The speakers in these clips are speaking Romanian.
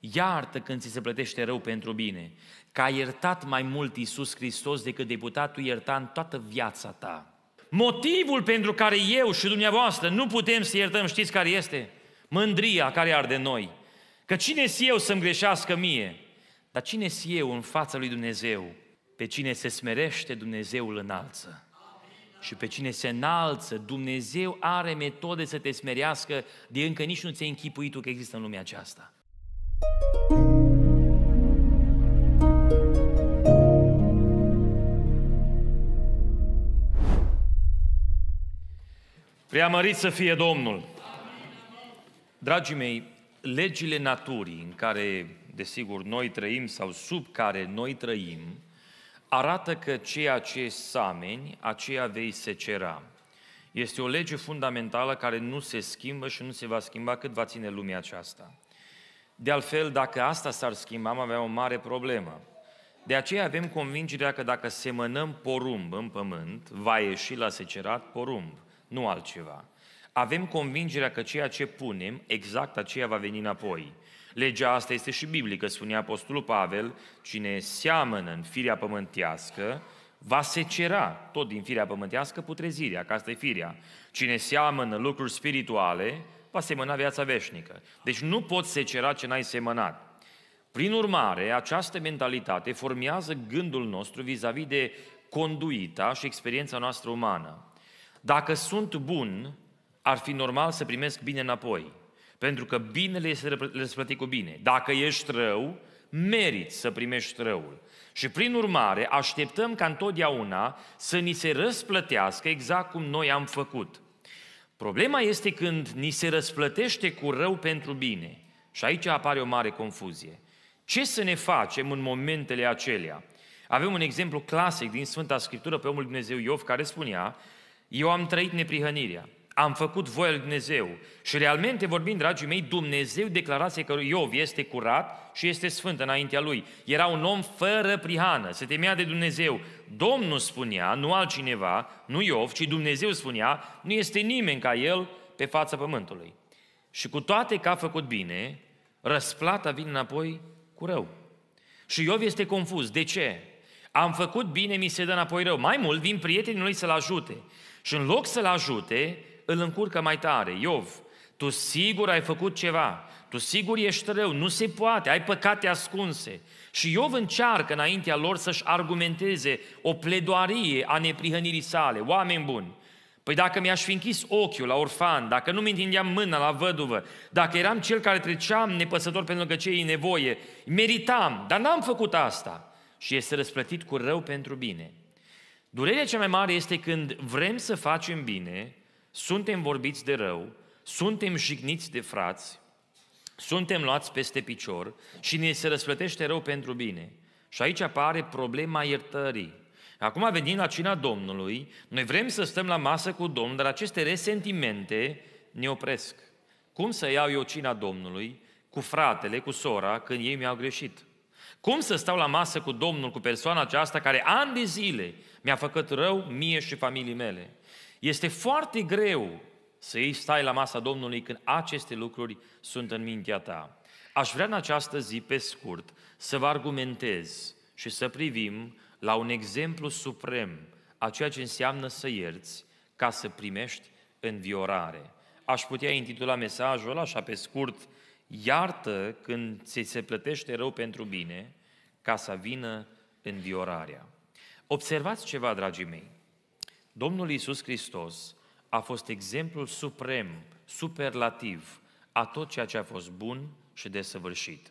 Iartă când ți se plătește rău pentru bine, că ai iertat mai mult Iisus Hristos decât de putea tu ierta în toată viața ta. Motivul pentru care eu și dumneavoastră nu putem să iertăm, știți care este? Mândria care arde în noi. Că cine s eu să-mi greșească mie? Dar cine s eu în fața lui Dumnezeu? Pe cine se smerește, Dumnezeul înalță. Și pe cine se înalță, Dumnezeu are metode să te smerească de încă nici nu ți-ai închipuit tu că există în lumea aceasta. Preamărit să fie Domnul! Dragii mei, legile naturii în care, desigur, noi trăim sau sub care noi trăim, arată că ceea ce sameni, aceea vei secera. Este o lege fundamentală care nu se schimbă și nu se va schimba cât va ține lumea aceasta. De altfel, dacă asta s-ar schimba, am avea o mare problemă. De aceea avem convingerea că dacă semănăm porumb în pământ, va ieși la secerat porumb, nu altceva. Avem convingerea că ceea ce punem, exact aceea va veni înapoi. Legea asta este și biblică, spunea Apostolul Pavel, cine seamănă în firea pământească, va secera tot din firea pământească putrezirea, că asta e firea. Cine seamănă lucruri spirituale, va semăna viața veșnică. Deci nu poți secera ce n-ai semănat. Prin urmare, această mentalitate formează gândul nostru vis-a-vis de conduita și experiența noastră umană. Dacă sunt bun, ar fi normal să primesc bine înapoi. Pentru că binele este răsplătit cu bine. Dacă ești rău, meriți să primești răul. Și prin urmare, așteptăm ca întotdeauna să ni se răsplătească exact cum noi am făcut. Problema este când ni se răsplătește cu rău pentru bine. Și aici apare o mare confuzie. Ce să ne facem în momentele acelea? Avem un exemplu clasic din Sfânta Scriptură pe omul Dumnezeu Iov care spunea, eu am trăit neprihănirea am făcut voia lui Dumnezeu. Și realmente vorbind, dragii mei, Dumnezeu declarase că Iov este curat și este sfânt înaintea lui. Era un om fără prihană, se temea de Dumnezeu. Domnul spunea, nu altcineva, nu Iov, ci Dumnezeu spunea, nu este nimeni ca el pe fața pământului. Și cu toate că a făcut bine, răsplata vine înapoi cu rău. Și Iov este confuz. De ce? Am făcut bine, mi se dă înapoi rău. Mai mult, vin prietenii lui să-l ajute. Și în loc să-l ajute, îl încurcă mai tare. Iov, tu sigur ai făcut ceva, tu sigur ești rău, nu se poate, ai păcate ascunse. Și Iov încearcă înaintea lor să-și argumenteze o pledoarie a neprihănirii sale. Oameni buni, Păi dacă mi-aș fi închis ochiul la orfan, dacă nu mi întindeam mâna la văduvă, dacă eram cel care treceam nepăsător pentru că cei nevoie, meritam, dar n-am făcut asta. Și este răsplătit cu rău pentru bine. Durerea cea mai mare este când vrem să facem bine, suntem vorbiți de rău, suntem jigniți de frați, suntem luați peste picior și ne se răsplătește rău pentru bine. Și aici apare problema iertării. Acum venim la cina Domnului, noi vrem să stăm la masă cu Domnul, dar aceste resentimente ne opresc. Cum să iau eu cina Domnului cu fratele, cu sora, când ei mi-au greșit? Cum să stau la masă cu Domnul, cu persoana aceasta care ani de zile mi-a făcut rău mie și familii mele? Este foarte greu să îi stai la masa Domnului când aceste lucruri sunt în mintea ta. Aș vrea în această zi, pe scurt, să vă argumentez și să privim la un exemplu suprem a ceea ce înseamnă să ierți ca să primești înviorare. Aș putea intitula mesajul așa pe scurt, iartă când ți se plătește rău pentru bine, ca să vină înviorarea. Observați ceva, dragii mei. Domnul Iisus Hristos a fost exemplul suprem, superlativ, a tot ceea ce a fost bun și desăvârșit.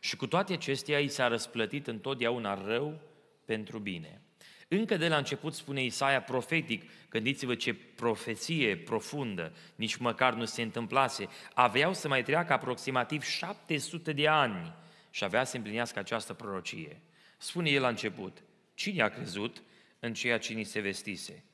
Și cu toate acestea, i s-a răsplătit întotdeauna rău pentru bine. Încă de la început spune Isaia profetic, gândiți-vă ce profeție profundă, nici măcar nu se întâmplase, aveau să mai treacă aproximativ 700 de ani și avea să împlinească această prorocie. Spune el la început, cine a crezut în ceea ce ni se vestise?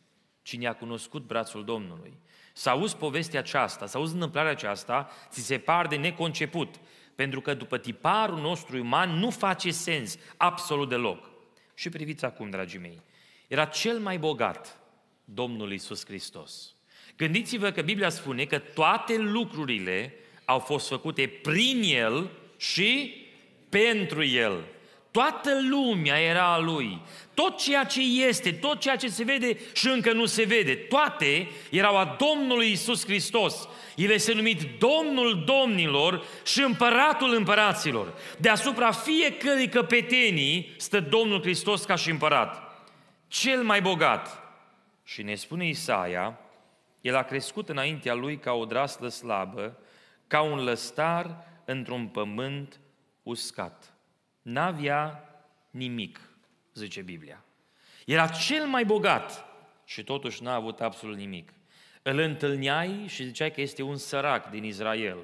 cine a cunoscut brațul Domnului. Să auzi povestea aceasta, să auzi întâmplarea aceasta, ți se par de neconceput, pentru că după tiparul nostru uman nu face sens absolut deloc. Și priviți acum, dragii mei, era cel mai bogat Domnul Isus Hristos. Gândiți-vă că Biblia spune că toate lucrurile au fost făcute prin El și pentru El. Toată lumea era a lui. Tot ceea ce este, tot ceea ce se vede și încă nu se vede, toate erau a Domnului Isus Hristos. El este numit Domnul Domnilor și Împăratul Împăraților. Deasupra fiecărei căpetenii stă Domnul Hristos ca și împărat. Cel mai bogat. Și ne spune Isaia, el a crescut înaintea lui ca o draslă slabă, ca un lăstar într-un pământ uscat n-avea nimic, zice Biblia. Era cel mai bogat și totuși n-a avut absolut nimic. Îl întâlneai și ziceai că este un sărac din Israel.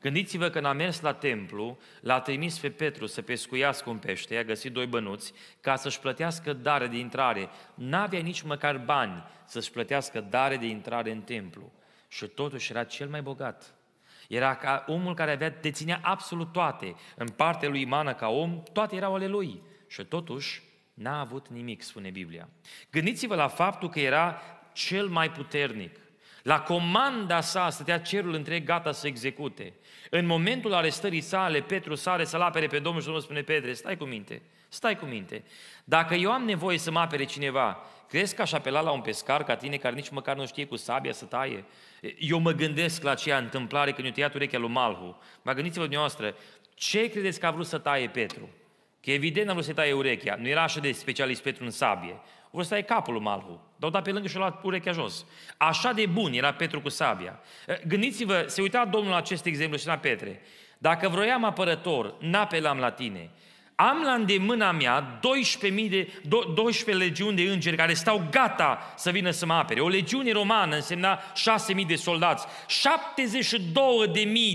Gândiți-vă când a mers la templu, l-a trimis pe Petru să pescuiască un pește, a găsit doi bănuți, ca să-și plătească dare de intrare. N-avea nici măcar bani să-și plătească dare de intrare în templu. Și totuși era cel mai bogat. Era ca omul care avea, deținea absolut toate. În partea lui Mană ca om, toate erau ale lui. Și totuși, n-a avut nimic, spune Biblia. Gândiți-vă la faptul că era cel mai puternic. La comanda sa stătea cerul întreg gata să execute. În momentul arestării sale, Petru sare să-l apere pe Domnul și Domnul spune, Petre, stai cu minte, Stai cu minte. Dacă eu am nevoie să mă apere cineva, crezi că aș apela la un pescar ca tine care nici măcar nu știe cu sabia să taie? Eu mă gândesc la aceea întâmplare când i-a tăiat urechea lui Malhu. Mă gândiți-vă dumneavoastră, ce credeți că a vrut să taie Petru? Că evident a vrut să taie urechea. Nu era așa de specialist Petru în sabie. O să ai capul lui Malhu. Dar da pe lângă și-a luat urechea jos. Așa de bun era Petru cu sabia. Gândiți-vă, se uita Domnul la acest exemplu și la Petre. Dacă vroiam apărător, n-apelam la tine. Am la îndemâna mea 12, de, 12 legiuni de îngeri care stau gata să vină să mă apere. O legiune romană însemna 6.000 de soldați. 72.000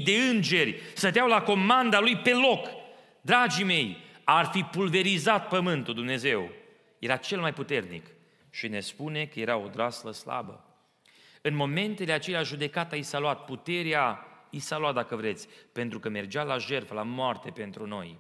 de îngeri stăteau la comanda lui pe loc. Dragii mei, ar fi pulverizat pământul Dumnezeu. Era cel mai puternic și ne spune că era o draslă slabă. În momentele acelea judecata i s-a luat, puterea i s-a luat, dacă vreți, pentru că mergea la jertfă, la moarte pentru noi.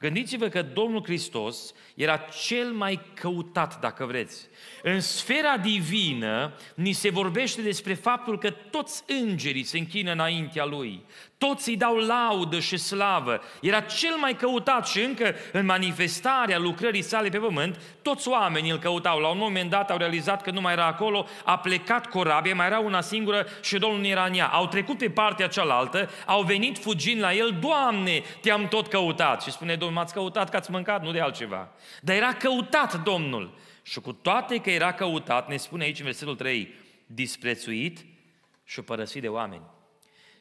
Gândiți-vă că Domnul Hristos era cel mai căutat, dacă vreți. În sfera divină ni se vorbește despre faptul că toți îngerii se închină înaintea Lui, toți îi dau laudă și slavă. Era cel mai căutat și încă în manifestarea lucrării sale pe pământ, toți oamenii îl căutau. La un moment dat au realizat că nu mai era acolo, a plecat corabia, mai era una singură și Domnul era în ea. Au trecut pe partea cealaltă, au venit fugind la el, Doamne, te-am tot căutat. Și spune Domnul, m-ați căutat că ați mâncat, nu de altceva. Dar era căutat Domnul. Și cu toate că era căutat, ne spune aici în versetul 3, disprețuit și părăsit de oameni.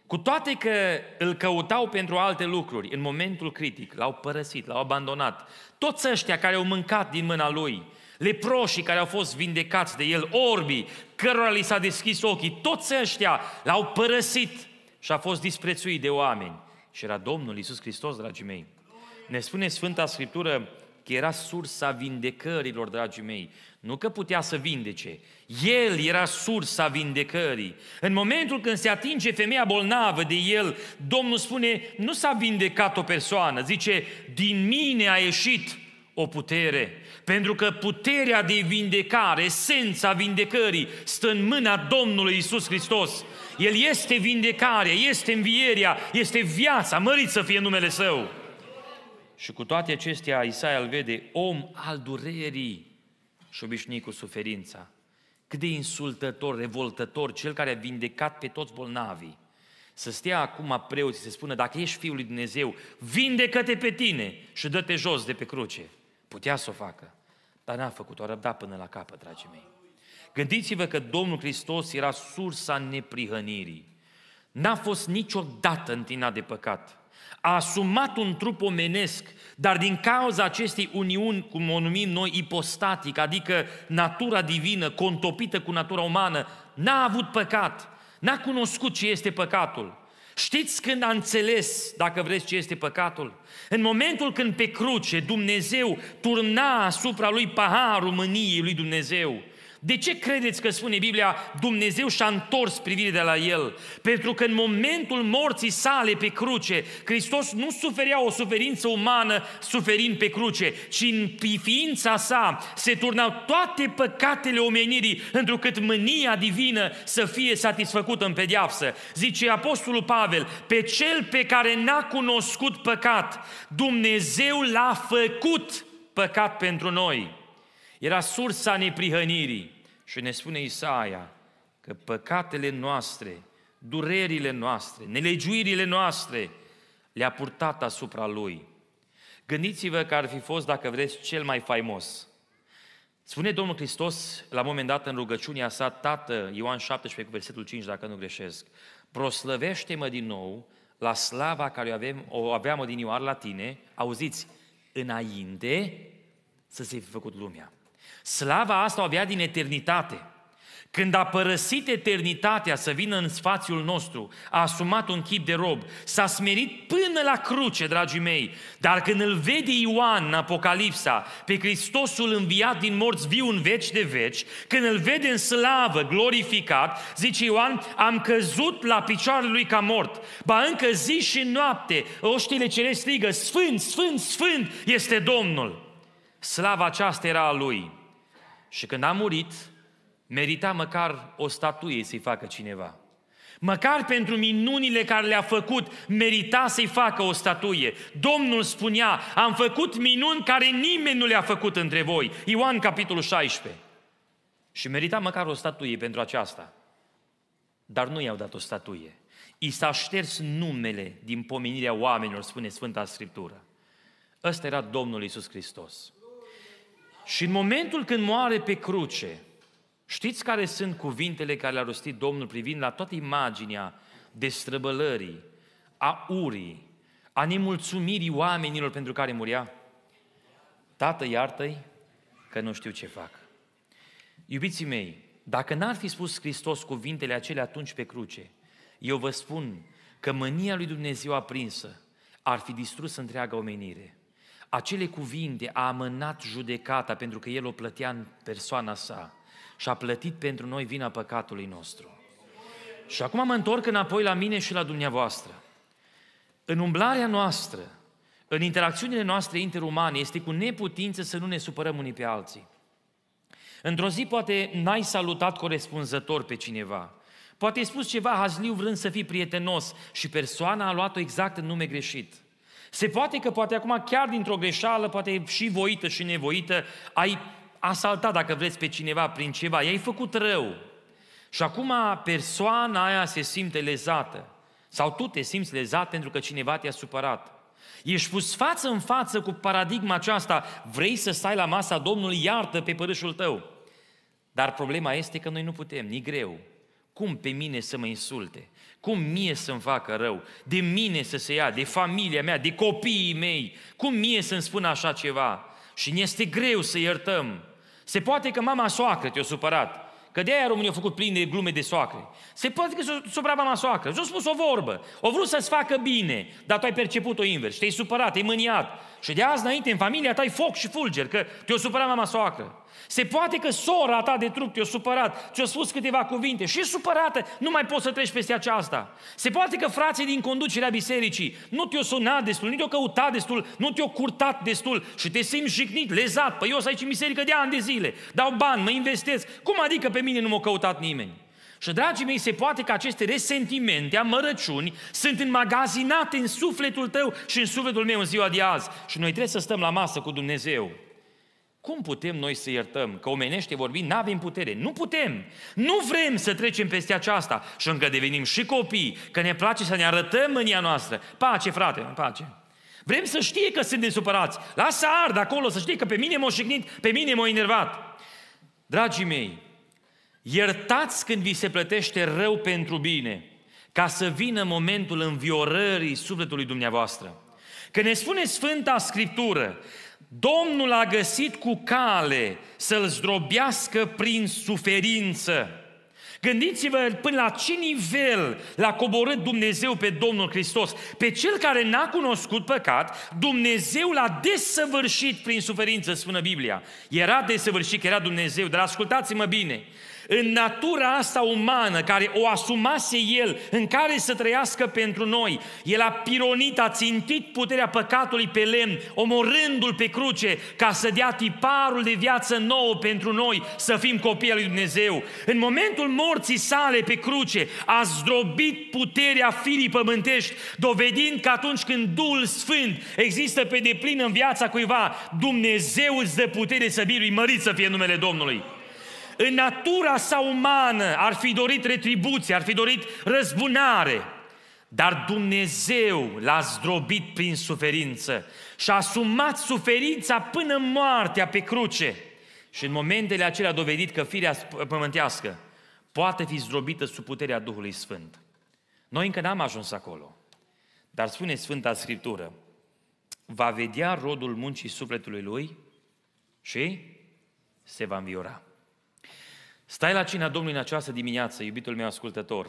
Cu toate că îl căutau pentru alte lucruri, în momentul critic l-au părăsit, l-au abandonat. Toți ăștia care au mâncat din mâna lui, leproșii care au fost vindecați de el, orbii, cărora li s-a deschis ochii, toți ăștia l-au părăsit și a fost disprețuit de oameni. Și era Domnul Iisus Hristos, dragii mei. Ne spune Sfânta Scriptură că era sursa vindecărilor, dragii mei. Nu că putea să vindece. El era sursa vindecării. În momentul când se atinge femeia bolnavă de el, Domnul spune, nu s-a vindecat o persoană, zice, din mine a ieșit o putere. Pentru că puterea de vindecare, esența vindecării, stă în mâna Domnului Isus Hristos. El este vindecarea, este învierea, este viața, mărit să fie numele Său. Și cu toate acestea, Isaia îl vede om al durerii și obișnuit cu suferința. Cât de insultător, revoltător, cel care a vindecat pe toți bolnavii. Să stea acum preoții să spună, dacă ești Fiul lui Dumnezeu, vindecă-te pe tine și dă-te jos de pe cruce. Putea să o facă, dar n-a făcut-o, a răbdat până la capăt, dragii mei. Gândiți-vă că Domnul Hristos era sursa neprihănirii. N-a fost niciodată întinat de păcat a asumat un trup omenesc, dar din cauza acestei uniuni, cum o numim noi, ipostatic, adică natura divină contopită cu natura umană, n-a avut păcat, n-a cunoscut ce este păcatul. Știți când a înțeles, dacă vreți, ce este păcatul? În momentul când pe cruce Dumnezeu turna asupra lui paharul mâniei lui Dumnezeu, de ce credeți că spune Biblia Dumnezeu și-a întors privirea de la el? Pentru că în momentul morții sale pe cruce, Hristos nu suferea o suferință umană suferind pe cruce, ci în ființa sa se turnau toate păcatele omenirii, întrucât mânia divină să fie satisfăcută în pediapsă. Zice Apostolul Pavel, pe cel pe care n-a cunoscut păcat, Dumnezeu l-a făcut păcat pentru noi era sursa neprihănirii. Și ne spune Isaia că păcatele noastre, durerile noastre, nelegiuirile noastre le-a purtat asupra Lui. Gândiți-vă că ar fi fost, dacă vreți, cel mai faimos. Spune Domnul Hristos la un moment dat în rugăciunea sa, Tată, Ioan 17 cu versetul 5, dacă nu greșesc, proslăvește-mă din nou la slava care o, avem, o aveam odinioară la tine, auziți, înainte să se fi făcut lumea. Slava asta o avea din eternitate. Când a părăsit eternitatea să vină în spațiul nostru, a asumat un chip de rob, s-a smerit până la cruce, dragii mei. Dar când îl vede Ioan în Apocalipsa, pe Hristosul înviat din morți viu în veci de veci, când îl vede în slavă, glorificat, zice Ioan, am căzut la picioarele lui ca mort. Ba încă zi și noapte, oștile cele strigă, Sfânt, Sfânt, Sfânt este Domnul. Slava aceasta era a lui. Și când a murit, merita măcar o statuie să-i facă cineva. Măcar pentru minunile care le-a făcut, merita să-i facă o statuie. Domnul spunea, am făcut minuni care nimeni nu le-a făcut între voi. Ioan, capitolul 16. Și merita măcar o statuie pentru aceasta. Dar nu i-au dat o statuie. I s-a șters numele din pomenirea oamenilor, spune Sfânta Scriptură. Ăsta era Domnul Isus Hristos. Și în momentul când moare pe cruce, știți care sunt cuvintele care le-a rostit Domnul privind la toată imaginea destrăbălării, a urii, a nemulțumirii oamenilor pentru care murea? Tată, iartă-i că nu știu ce fac. Iubiții mei, dacă n-ar fi spus Hristos cuvintele acele atunci pe cruce, eu vă spun că mânia lui Dumnezeu aprinsă ar fi distrus întreaga omenire. Acele cuvinte a amânat judecata pentru că El o plătea în persoana sa și a plătit pentru noi vina păcatului nostru. Și acum mă întorc înapoi la mine și la dumneavoastră. În umblarea noastră, în interacțiunile noastre interumane, este cu neputință să nu ne supărăm unii pe alții. Într-o zi poate n-ai salutat corespunzător pe cineva. Poate ai spus ceva hazliu vrând să fii prietenos și persoana a luat-o exact în nume greșit – se poate că poate acum chiar dintr-o greșeală, poate și voită și nevoită, ai asaltat, dacă vreți, pe cineva prin ceva, i-ai făcut rău. Și acum persoana aia se simte lezată. Sau tu te simți lezat pentru că cineva te-a supărat. Ești pus față în față cu paradigma aceasta. Vrei să stai la masa Domnului, iartă pe părâșul tău. Dar problema este că noi nu putem, ni greu. Cum pe mine să mă insulte? Cum mie să-mi facă rău? De mine să se ia, de familia mea, de copiii mei? Cum mie să-mi spună așa ceva? Și ne este greu să iertăm. Se poate că mama soacră te-a supărat. Că de-aia românii au făcut plin de glume de soacre. Se poate că supra mama soacră. Și-a spus o vorbă. O vrut să-ți facă bine, dar tu ai perceput-o invers. Te-ai supărat, te-ai mâniat. Și de azi înainte în familia ta ai foc și fulger, că te-a supărat mama soacră. Se poate că sora ta de trup te-a supărat, ți-a spus câteva cuvinte și supărată, nu mai poți să treci peste aceasta. Se poate că frații din conducerea bisericii nu te-au sunat destul, nu te-au căutat destul, nu te-au curtat destul și te simți jignit, lezat. Păi eu să aici în biserică de ani de zile, dau bani, mă investesc. Cum adică pe mine nu m-a căutat nimeni? Și, dragii mei, se poate că aceste resentimente, amărăciuni, sunt înmagazinate în sufletul tău și în sufletul meu în ziua de azi. Și noi trebuie să stăm la masă cu Dumnezeu cum putem noi să iertăm? Că omenește vorbi, nu avem putere. Nu putem. Nu vrem să trecem peste aceasta și încă devenim și copii, că ne place să ne arătăm mânia noastră. Pace, frate, pace. Vrem să știe că suntem supărați. Lasă ard acolo să știe că pe mine m-a șignit, pe mine m-a enervat. Dragii mei, iertați când vi se plătește rău pentru bine, ca să vină momentul înviorării sufletului dumneavoastră. Că ne spune Sfânta Scriptură, Domnul a găsit cu cale să-l zdrobească prin suferință. Gândiți-vă până la ce nivel l-a coborât Dumnezeu pe Domnul Hristos. Pe cel care n-a cunoscut păcat, Dumnezeu l-a desăvârșit prin suferință, spune Biblia. Era desăvârșit că era Dumnezeu, dar ascultați-mă bine în natura asta umană care o asumase el, în care să trăiască pentru noi. El a pironit, a țintit puterea păcatului pe lemn, omorându-l pe cruce, ca să dea tiparul de viață nouă pentru noi, să fim copii al lui Dumnezeu. În momentul morții sale pe cruce, a zdrobit puterea firii pământești, dovedind că atunci când Duhul Sfânt există pe deplin în viața cuiva, Dumnezeu îți dă putere să birui, mărit să fie numele Domnului în natura sa umană ar fi dorit retribuție, ar fi dorit răzbunare. Dar Dumnezeu l-a zdrobit prin suferință și a asumat suferința până moartea pe cruce. Și în momentele acelea a dovedit că firea pământească poate fi zdrobită sub puterea Duhului Sfânt. Noi încă n-am ajuns acolo. Dar spune Sfânta Scriptură, va vedea rodul muncii sufletului lui și se va înviora. Stai la cina Domnului în această dimineață, iubitul meu ascultător,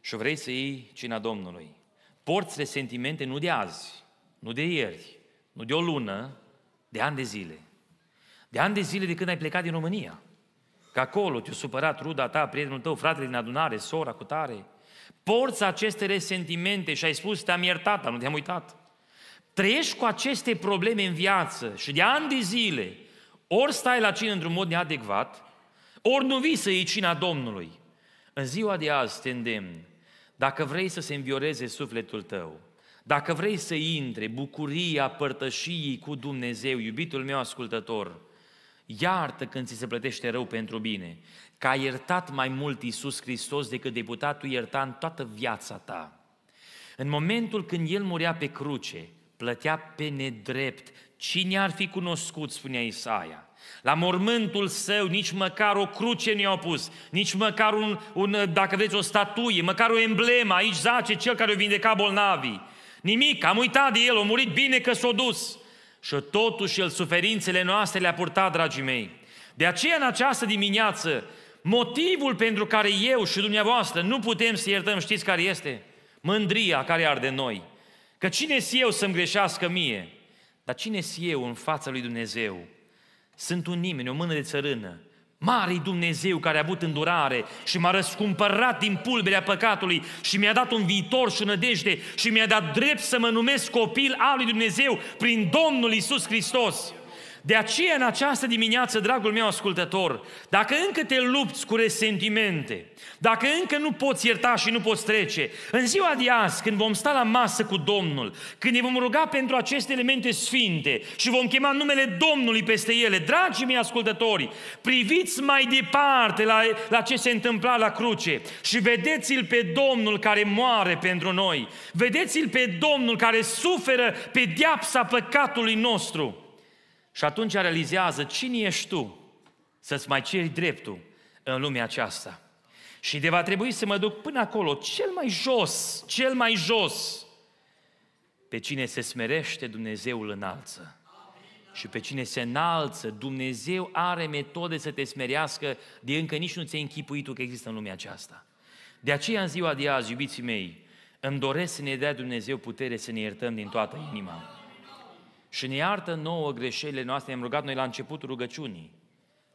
și vrei să iei cina Domnului. Porți resentimente nu de azi, nu de ieri, nu de o lună, de ani de zile. De ani de zile de când ai plecat din România. Că acolo te-a supărat ruda ta, prietenul tău, fratele din adunare, sora cu tare. Porți aceste resentimente și ai spus, te-am iertat, dar nu te-am uitat. Trăiești cu aceste probleme în viață și de ani de zile, ori stai la cine într-un mod neadecvat, ori nu vii să iei cina Domnului. În ziua de azi te îndemn, dacă vrei să se învioreze sufletul tău, dacă vrei să intre bucuria părtășiei cu Dumnezeu, iubitul meu ascultător, iartă când ți se plătește rău pentru bine, că a iertat mai mult Iisus Hristos decât de putea tu ierta în toată viața ta. În momentul când El murea pe cruce, plătea pe nedrept. Cine ar fi cunoscut, spunea Isaia, la mormântul său nici măcar o cruce nu i-au pus, nici măcar un, un, dacă vreți, o statuie, măcar o emblemă, aici zace cel care o vindeca bolnavii. Nimic, am uitat de el, a murit bine că s-a dus. Și totuși el suferințele noastre le-a purtat, dragii mei. De aceea, în această dimineață, motivul pentru care eu și dumneavoastră nu putem să iertăm, știți care este? Mândria care arde noi. Că cine eu să-mi greșească mie? Dar cine eu în fața lui Dumnezeu? Sunt un nimeni, o mână de țărână. Mare Dumnezeu care a avut îndurare și m-a răscumpărat din pulberea păcatului și mi-a dat un viitor și o nădejde și mi-a dat drept să mă numesc copil al lui Dumnezeu prin Domnul Isus Hristos. De aceea, în această dimineață, dragul meu ascultător, dacă încă te lupți cu resentimente, dacă încă nu poți ierta și nu poți trece, în ziua de azi, când vom sta la masă cu Domnul, când ne vom ruga pentru aceste elemente sfinte și vom chema numele Domnului peste ele, dragii mei ascultători, priviți mai departe la, la ce se întâmpla la cruce și vedeți-L pe Domnul care moare pentru noi. Vedeți-L pe Domnul care suferă pe diapsa păcatului nostru. Și atunci realizează cine ești tu să-ți mai ceri dreptul în lumea aceasta. Și de va trebui să mă duc până acolo, cel mai jos, cel mai jos. Pe cine se smerește, Dumnezeu înalță. Și pe cine se înalță, Dumnezeu are metode să te smerească de încă nici nu ți-ai închipuit tu că există în lumea aceasta. De aceea în ziua de azi, iubiții mei, îmi doresc să ne dea Dumnezeu putere să ne iertăm din toată inima și ne iartă nouă greșelile noastre, am rugat noi la începutul rugăciunii,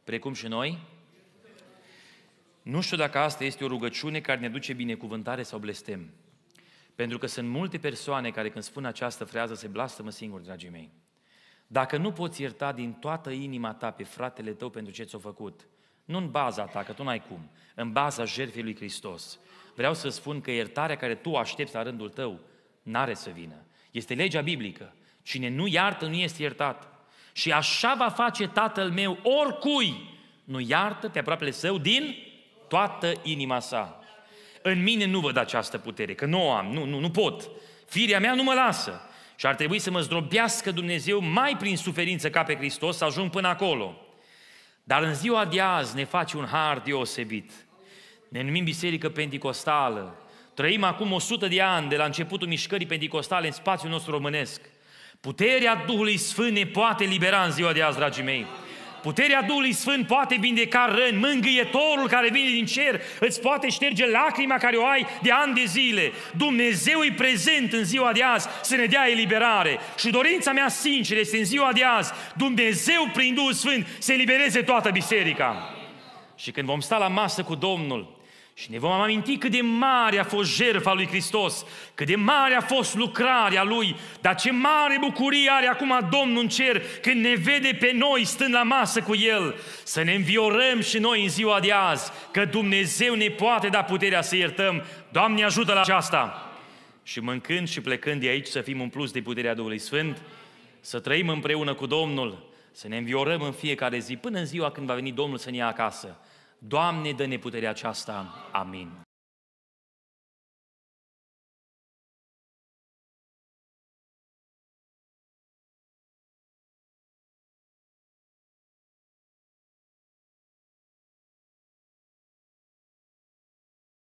precum și noi. Nu știu dacă asta este o rugăciune care ne duce binecuvântare sau blestem. Pentru că sunt multe persoane care când spun această frează se blastă-mă singur, dragii mei. Dacă nu poți ierta din toată inima ta pe fratele tău pentru ce ți-a făcut, nu în baza ta, că tu n-ai cum, în baza jertfei lui Hristos. Vreau să spun că iertarea care tu aștepți la rândul tău n-are să vină. Este legea biblică. Cine nu iartă, nu este iertat. Și așa va face tatăl meu oricui nu iartă pe aproapele său din toată inima sa. În mine nu văd această putere, că nu o am, nu, nu, nu pot. Firea mea nu mă lasă. Și ar trebui să mă zdrobească Dumnezeu mai prin suferință ca pe Hristos să ajung până acolo. Dar în ziua de azi ne face un har deosebit. Ne numim Biserică Pentecostală. Trăim acum 100 de ani de la începutul mișcării pentecostale în spațiul nostru românesc. Puterea Duhului Sfânt ne poate libera în ziua de azi, dragii mei. Puterea Duhului Sfânt poate vindeca răni, mângâietorul care vine din cer îți poate șterge lacrima care o ai de ani de zile. Dumnezeu e prezent în ziua de azi să ne dea eliberare. Și dorința mea sinceră este în ziua de azi, Dumnezeu prin Duhul Sfânt să elibereze toată biserica. Și când vom sta la masă cu Domnul, și ne vom aminti cât de mare a fost jertfa lui Hristos, cât de mare a fost lucrarea lui, dar ce mare bucurie are acum Domnul în cer când ne vede pe noi stând la masă cu El. Să ne înviorăm și noi în ziua de azi, că Dumnezeu ne poate da puterea să iertăm. Doamne ajută la aceasta! Și mâncând și plecând de aici să fim umpluți de puterea Duhului Sfânt, să trăim împreună cu Domnul, să ne înviorăm în fiecare zi, până în ziua când va veni Domnul să ne ia acasă. Doamne, dă-ne puterea aceasta. Amin.